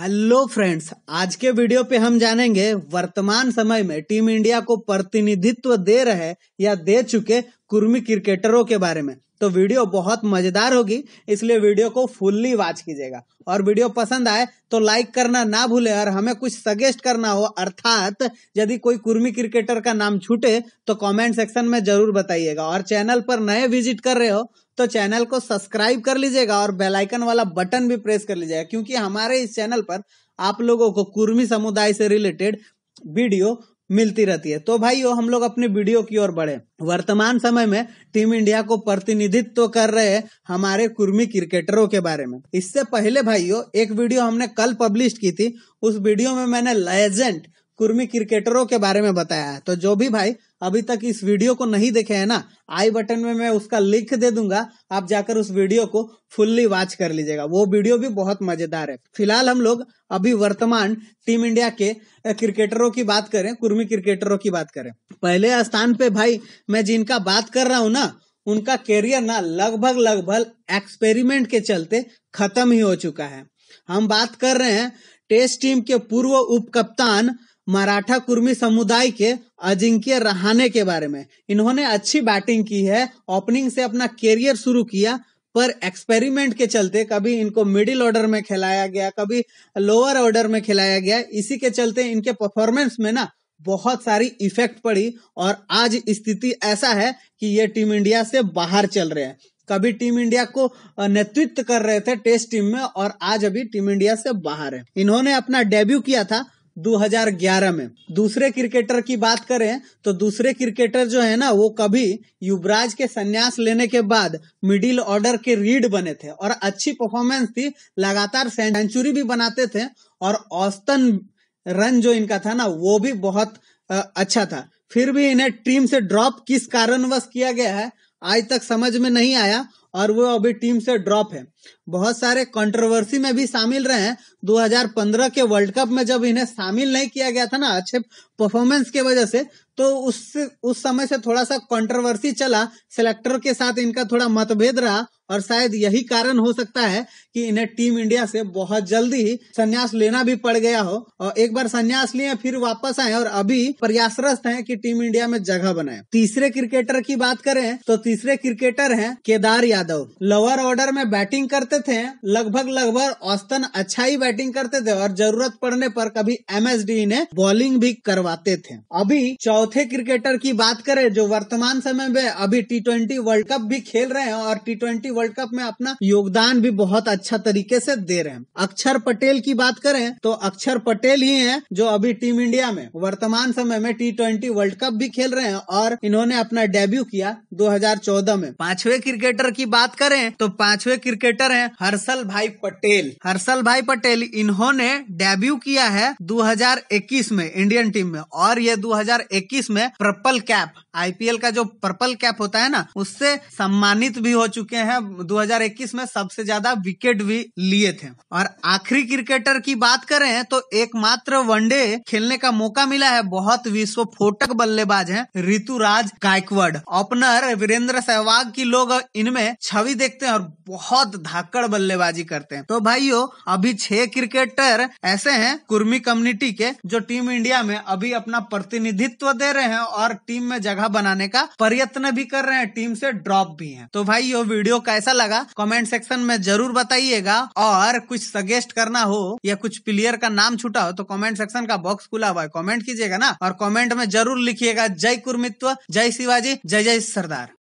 hello friends आज के video पे हम जानेंगे वर्तमान समय में टीम इंडिया को प्रतिनिधित्व दे रहे या दे चुके कुर्मी क्रिकेटरों के बारे में तो वीडियो बहुत मजेदार होगी इसलिए वीडियो को फुल्ली वॉच कीजिएगा और वीडियो पसंद आए तो लाइक करना ना भूले और हमें कुछ सजेस्ट करना हो अर्थात यदि कोई कुर्मी क्रिकेटर का नाम छूटे तो कमेंट सेक्शन में जरूर बताइएगा और चैनल पर नए विजिट कर रहे हो तो चैनल को सब्सक्राइब कर लीजिएगा और बेलाइकन वाला बटन भी प्रेस कर लीजिएगा क्योंकि हमारे इस चैनल पर आप लोगों को कुर्मी समुदाय से रिलेटेड वीडियो मिलती रहती है तो भाई हम लोग अपने वीडियो की ओर बढ़े वर्तमान समय में टीम इंडिया को प्रतिनिधित्व कर रहे हमारे कुर्मी क्रिकेटरों के बारे में इससे पहले भाइयों एक वीडियो हमने कल पब्लिश की थी उस वीडियो में मैंने लेजेंड कुर्मी क्रिकेटरों के बारे में बताया है तो जो भी भाई अभी तक इस वीडियो को नहीं देखे है ना आई बटन में मैं उसका लिंक दे दूंगा आप जाकर उस वीडियो को फुल्ली वॉच कर लीजिएगा वो वीडियो भी बहुत मजेदार है फिलहाल हम लोग अभी वर्तमान टीम इंडिया के क्रिकेटरों की बात करें कुर्मी क्रिकेटरों की बात करें पहले स्थान पे भाई मैं जिनका बात कर रहा हूँ ना उनका कैरियर ना लगभग लगभग एक्सपेरिमेंट के चलते खत्म ही हो चुका है हम बात कर रहे हैं टेस्ट टीम के पूर्व उप कप्तान मराठा कुर्मी समुदाय के अजिंक्य रहाने के बारे में इन्होंने अच्छी बैटिंग की है ओपनिंग से अपना कैरियर शुरू किया पर एक्सपेरिमेंट के चलते कभी इनको मिडिल ऑर्डर में खिलाया गया कभी लोअर ऑर्डर में खिलाया गया इसी के चलते इनके परफॉर्मेंस में ना बहुत सारी इफेक्ट पड़ी और आज स्थिति ऐसा है कि ये टीम इंडिया से बाहर चल रहे हैं कभी टीम इंडिया को नेतृत्व कर रहे थे टेस्ट टीम में और आज अभी टीम इंडिया से बाहर है इन्होंने अपना डेब्यू किया था 2011 में दूसरे क्रिकेटर की बात करें तो दूसरे क्रिकेटर जो है ना वो कभी युवराज के संन्यास लेने के बाद मिडिल ऑर्डर के रीड बने थे और अच्छी परफॉर्मेंस थी लगातार सेंचुरी भी बनाते थे और औस्तन रन जो इनका था ना वो भी बहुत अच्छा था फिर भी इन्हें टीम से ड्रॉप किस कारणवश किया गया है आज तक समझ में नहीं आया और वो अभी टीम से ड्रॉप है बहुत सारे कंट्रोवर्सी में भी शामिल रहे हैं 2015 के वर्ल्ड कप में जब इन्हें शामिल नहीं किया गया था ना अच्छे परफॉर्मेंस के वजह से तो उस उस समय से थोड़ा सा कंट्रोवर्सी चला सिलेक्टर के साथ इनका थोड़ा मतभेद रहा और शायद यही कारण हो सकता है कि इन्हें टीम इंडिया से बहुत जल्दी ही संन्यास लेना भी पड़ गया हो और एक बार संन्यास लिए फिर वापस आए और अभी प्रयासरत हैं कि टीम इंडिया में जगह बनाए तीसरे क्रिकेटर की बात करें तो तीसरे क्रिकेटर हैं केदार यादव लोअर ऑर्डर में बैटिंग करते थे लगभग लगभग औस्तन अच्छा ही बैटिंग करते थे और जरूरत पड़ने पर कभी एम इन्हें बॉलिंग भी करवाते थे अभी चौथे क्रिकेटर की बात करें जो वर्तमान समय में अभी टी वर्ल्ड कप भी खेल रहे हैं और टी ट्वेंटी वर्ल्ड कप में अपना योगदान भी बहुत अच्छा तरीके से दे रहे हैं अक्षर पटेल की बात करें तो अक्षर पटेल ही है जो अभी टीम इंडिया में वर्तमान समय में टी ट्वेंटी वर्ल्ड कप भी खेल रहे हैं और इन्होंने अपना डेब्यू किया 2014 में पांचवे क्रिकेटर की बात करें तो पांचवे क्रिकेटर है हर्षल भाई पटेल हर्षल भाई पटेल इन्होंने डेब्यू किया है 2021 में इंडियन टीम में और ये 2021 में पर्पल कैप आईपीएल का जो पर्पल कैप होता है ना उससे सम्मानित भी हो चुके हैं 2021 में सबसे ज्यादा विकेट भी लिए थे और आखिरी क्रिकेटर की बात करें तो एकमात्र वनडे खेलने का मौका मिला है बहुत फोटक बल्लेबाज है ऋतुराज गायकवाड ओपनर वीरेंद्र सहवाग की लोग इनमें छवि देखते हैं और बहुत धाकड़ बल्लेबाजी करते हैं तो भाइयों अभी छह क्रिकेटर ऐसे हैं कुर्मी कम्युनिटी के जो टीम इंडिया में अभी अपना प्रतिनिधित्व दे रहे हैं और टीम में जगह बनाने का प्रयत्न भी कर रहे हैं टीम से ड्रॉप भी है तो भाई यो वीडियो का कैसा लगा कमेंट सेक्शन में जरूर बताइएगा और कुछ सजेस्ट करना हो या कुछ प्लेयर का नाम छूटा हो तो कमेंट सेक्शन का बॉक्स खुला हुआ है कमेंट कीजिएगा ना और कमेंट में जरूर लिखिएगा जय कुर्मित्व जय शिवाजी जय जय सरदार